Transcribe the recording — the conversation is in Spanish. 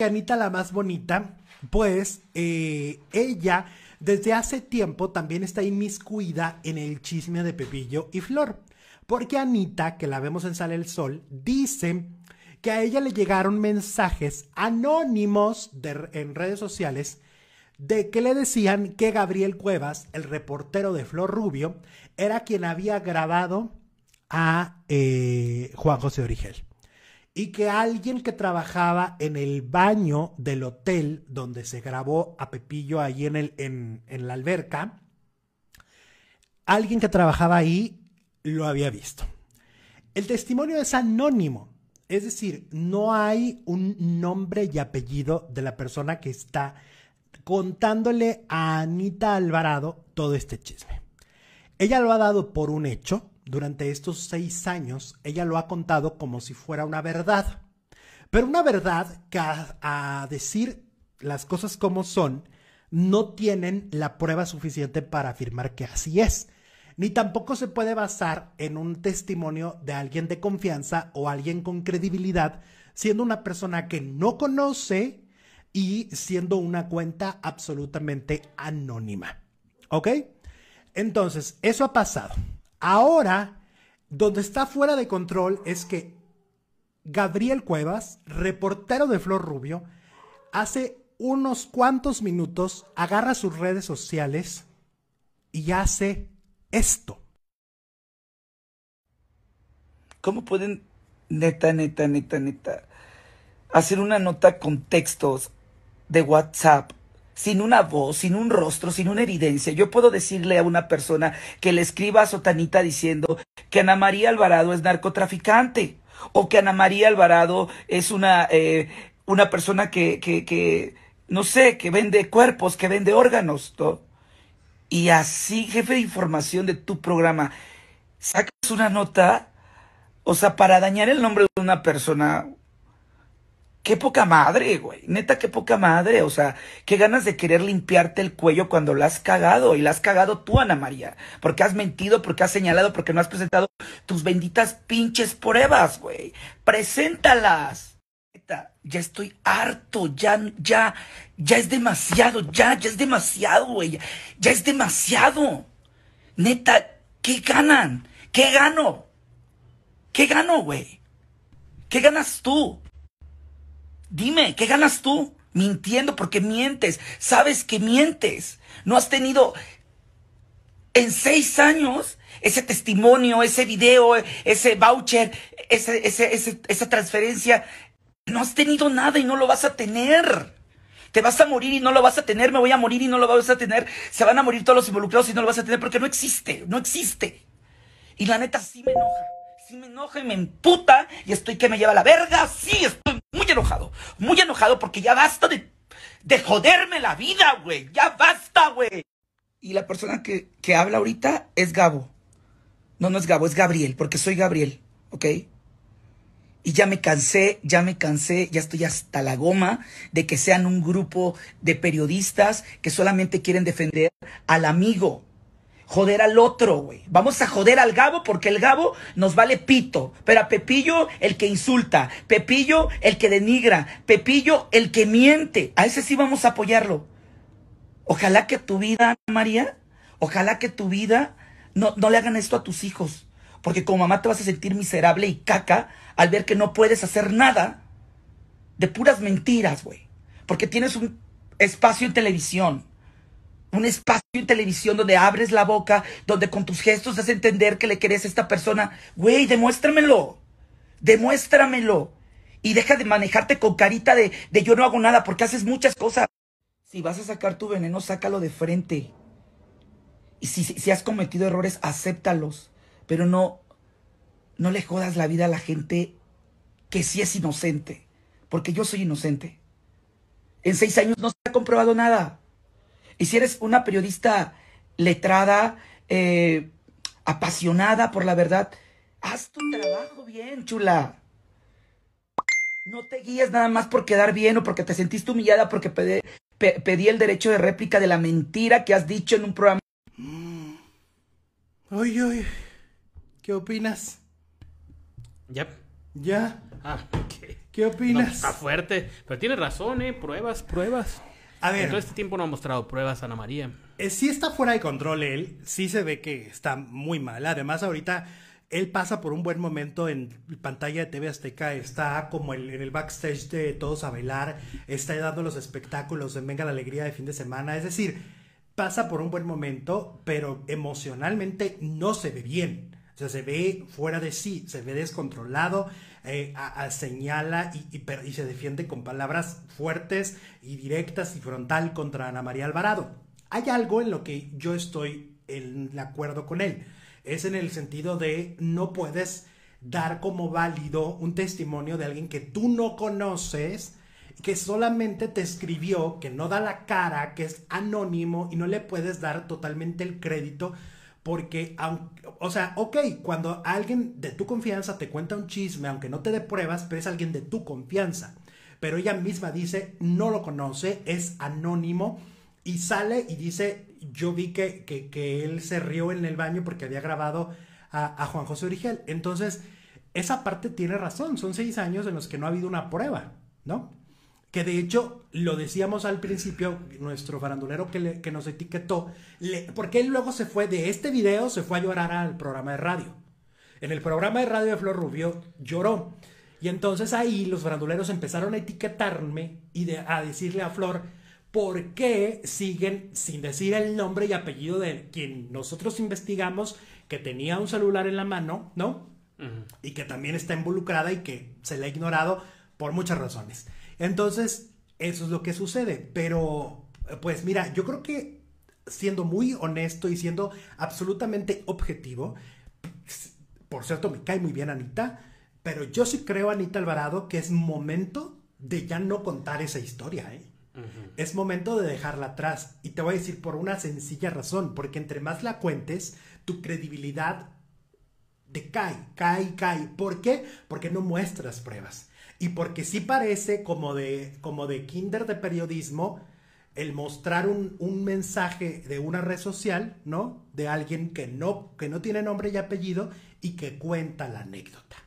Anita la más bonita, pues eh, ella desde hace tiempo también está inmiscuida en el chisme de Pepillo y Flor. Porque Anita, que la vemos en Sale el Sol, dice que a ella le llegaron mensajes anónimos en redes sociales de que le decían que Gabriel Cuevas, el reportero de Flor Rubio, era quien había grabado a eh, Juan José Origel y que alguien que trabajaba en el baño del hotel donde se grabó a Pepillo ahí en, el, en, en la alberca, alguien que trabajaba ahí lo había visto. El testimonio es anónimo, es decir, no hay un nombre y apellido de la persona que está contándole a Anita Alvarado todo este chisme. Ella lo ha dado por un hecho, durante estos seis años, ella lo ha contado como si fuera una verdad. Pero una verdad que a, decir las cosas como son, no tienen la prueba suficiente para afirmar que así es ni tampoco se puede basar en un testimonio de alguien de confianza o alguien con credibilidad, siendo una persona que no conoce y siendo una cuenta absolutamente anónima. ¿Ok? Entonces, eso ha pasado. Ahora, donde está fuera de control es que Gabriel Cuevas, reportero de Flor Rubio, hace unos cuantos minutos agarra sus redes sociales y hace esto. ¿Cómo pueden, neta, neta, neta, neta, hacer una nota con textos de WhatsApp sin una voz, sin un rostro, sin una evidencia. Yo puedo decirle a una persona que le escriba a Sotanita diciendo que Ana María Alvarado es narcotraficante o que Ana María Alvarado es una, eh, una persona que, que, que, no sé, que vende cuerpos, que vende órganos. ¿no? Y así, jefe de información de tu programa, sacas una nota, o sea, para dañar el nombre de una persona, Qué poca madre, güey. Neta, qué poca madre. O sea, qué ganas de querer limpiarte el cuello cuando la has cagado. Y la has cagado tú, Ana María. Porque has mentido, porque has señalado, porque no has presentado tus benditas pinches pruebas, güey. Preséntalas. Neta, ya estoy harto. Ya, ya, ya es demasiado. Ya, ya es demasiado, güey. Ya, es demasiado. Neta, ¿qué ganan? ¿Qué gano? ¿Qué gano, güey? ¿Qué ganas tú? Dime, ¿qué ganas tú? Mintiendo porque mientes. Sabes que mientes. No has tenido en seis años ese testimonio, ese video, ese voucher, esa transferencia. No has tenido nada y no lo vas a tener. Te vas a morir y no lo vas a tener. Me voy a morir y no lo vas a tener. Se van a morir todos los involucrados y no lo vas a tener porque no existe. No existe. Y la neta sí me enoja. Sí me enoja y me emputa. Y estoy que me lleva la verga. Sí estoy. Muy enojado. Muy enojado porque ya basta de, de joderme la vida, güey. Ya basta, güey. Y la persona que, que habla ahorita es Gabo. No, no es Gabo, es Gabriel, porque soy Gabriel, ¿ok? Y ya me cansé, ya me cansé, ya estoy hasta la goma de que sean un grupo de periodistas que solamente quieren defender al amigo, joder al otro, güey. Vamos a joder al Gabo porque el Gabo nos vale pito. Pero a Pepillo el que insulta, Pepillo el que denigra, Pepillo el que miente. A ese sí vamos a apoyarlo. Ojalá que tu vida, María, ojalá que tu vida no, no le hagan esto a tus hijos. Porque como mamá te vas a sentir miserable y caca al ver que no puedes hacer nada de puras mentiras, güey. Porque tienes un espacio en televisión un espacio en televisión donde abres la boca, donde con tus gestos das entender que le querés a esta persona. Güey, demuéstramelo. Demuéstramelo. Y deja de manejarte con carita de, yo no hago nada porque haces muchas cosas. Si vas a sacar tu veneno, sácalo de frente. Y si, si, has cometido errores, acéptalos. Pero no, no le jodas la vida a la gente que sí es inocente. Porque yo soy inocente. En seis años no se ha comprobado nada. Y si eres una periodista letrada, eh, apasionada por la verdad, haz tu trabajo bien, chula. No te guíes nada más por quedar bien o porque te sentiste humillada porque pedí, el derecho de réplica de la mentira que has dicho en un programa. Uy, mm. ay, ¿qué opinas? Ya. ¿Ya? Ah, ¿Qué opinas? está fuerte, pero tienes razón, ¿eh? Pruebas, pruebas. A todo este tiempo no ha mostrado pruebas Ana María. Eh, sí está fuera de control él, sí se ve que está muy mal. Además, ahorita él pasa por un buen momento en pantalla de TV Azteca, está como en el backstage de Todos a Bailar, está dando los espectáculos en Venga la Alegría de fin de semana, es decir, pasa por un buen momento, pero emocionalmente no se ve bien. O sea, se ve fuera de sí, se ve descontrolado, eh, señala y, y, se defiende con palabras fuertes y directas y frontal contra Ana María Alvarado. Hay algo en lo que yo estoy en acuerdo con él. Es en el sentido de no puedes dar como válido un testimonio de alguien que tú no conoces, que solamente te escribió, que no da la cara, que es anónimo y no le puedes dar totalmente el crédito porque, aunque, o sea, ok, cuando alguien de tu confianza te cuenta un chisme, aunque no te dé pruebas, pero es alguien de tu confianza. Pero ella misma dice, no lo conoce, es anónimo, y sale y dice, yo vi que, que, él se rió en el baño porque había grabado a, a Juan José Origel. Entonces, esa parte tiene razón, son seis años en los que no ha habido una prueba, ¿no? que de hecho lo decíamos al principio, nuestro farandulero que, nos etiquetó, porque él luego se fue de este video, se fue a llorar al programa de radio. En el programa de radio de Flor Rubio lloró. Y entonces ahí los faranduleros empezaron a etiquetarme y a decirle a Flor por qué siguen sin decir el nombre y apellido de quien nosotros investigamos que tenía un celular en la mano, ¿no? Y que también está involucrada y que se le ha ignorado por muchas razones. Entonces, eso es lo que sucede. Pero, pues mira, yo creo que siendo muy honesto y siendo absolutamente objetivo, por cierto, me cae muy bien Anita, pero yo sí creo, Anita Alvarado, que es momento de ya no contar esa historia, ¿eh? Es momento de dejarla atrás y te voy a decir por una sencilla razón, porque entre más la cuentes, tu credibilidad te cae, cae, cae. ¿Por qué? Porque no muestras pruebas. Y porque sí parece como de, como de kinder de periodismo el mostrar un, un, mensaje de una red social, ¿no? De alguien que no, que no tiene nombre y apellido y que cuenta la anécdota.